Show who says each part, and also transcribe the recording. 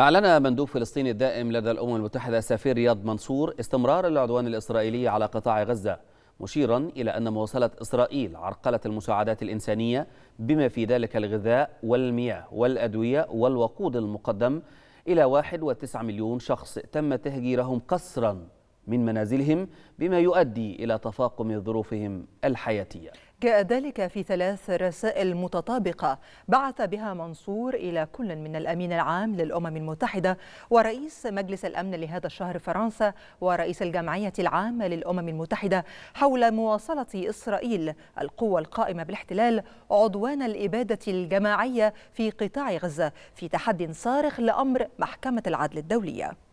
Speaker 1: أعلن مندوب فلسطين الدائم لدى الأمم المتحدة سفير رياض منصور استمرار العدوان الإسرائيلي على قطاع غزة مشيرا إلى أن مواصلة إسرائيل عرقلة المساعدات الإنسانية بما في ذلك الغذاء والمياه والأدوية والوقود المقدم إلى 1.9 مليون شخص تم تهجيرهم قسرا من منازلهم بما يؤدي إلى تفاقم ظروفهم الحياتية
Speaker 2: جاء ذلك في ثلاث رسائل متطابقة بعث بها منصور إلى كل من الأمين العام للأمم المتحدة ورئيس مجلس الأمن لهذا الشهر فرنسا ورئيس الجمعية العامة للأمم المتحدة حول مواصلة إسرائيل القوة القائمة بالاحتلال عدوان الإبادة الجماعية في قطاع غزة في تحد صارخ لأمر محكمة العدل الدولية